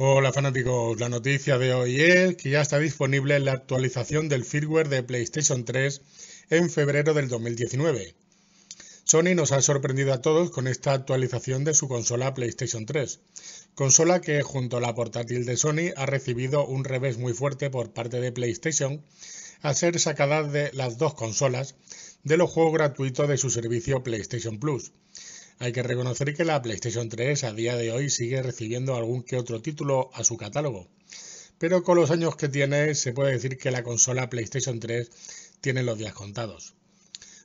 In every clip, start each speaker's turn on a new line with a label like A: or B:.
A: Hola fanáticos, la noticia de hoy es que ya está disponible la actualización del firmware de PlayStation 3 en febrero del 2019. Sony nos ha sorprendido a todos con esta actualización de su consola PlayStation 3, consola que junto a la portátil de Sony ha recibido un revés muy fuerte por parte de PlayStation al ser sacada de las dos consolas de los juegos gratuitos de su servicio PlayStation Plus hay que reconocer que la PlayStation 3 a día de hoy sigue recibiendo algún que otro título a su catálogo, pero con los años que tiene se puede decir que la consola PlayStation 3 tiene los días contados.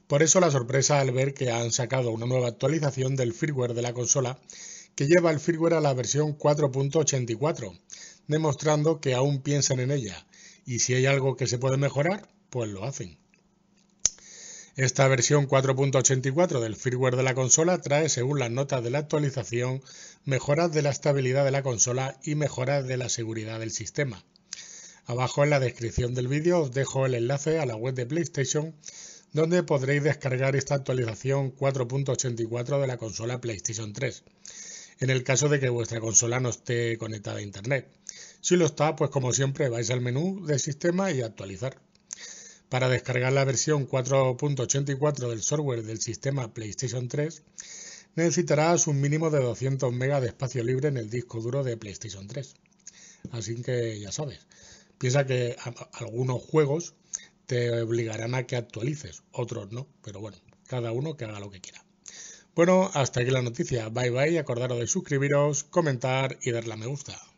A: Por eso la sorpresa al ver que han sacado una nueva actualización del firmware de la consola que lleva el firmware a la versión 4.84, demostrando que aún piensan en ella y si hay algo que se puede mejorar, pues lo hacen. Esta versión 4.84 del firmware de la consola trae, según las notas de la actualización, mejoras de la estabilidad de la consola y mejoras de la seguridad del sistema. Abajo en la descripción del vídeo os dejo el enlace a la web de PlayStation donde podréis descargar esta actualización 4.84 de la consola PlayStation 3, en el caso de que vuestra consola no esté conectada a Internet. Si lo está, pues como siempre vais al menú de sistema y actualizar para descargar la versión 4.84 del software del sistema PlayStation 3, necesitarás un mínimo de 200 MB de espacio libre en el disco duro de PlayStation 3. Así que ya sabes, piensa que algunos juegos te obligarán a que actualices, otros no, pero bueno, cada uno que haga lo que quiera. Bueno, hasta aquí la noticia. Bye bye, acordaros de suscribiros, comentar y darle a me gusta.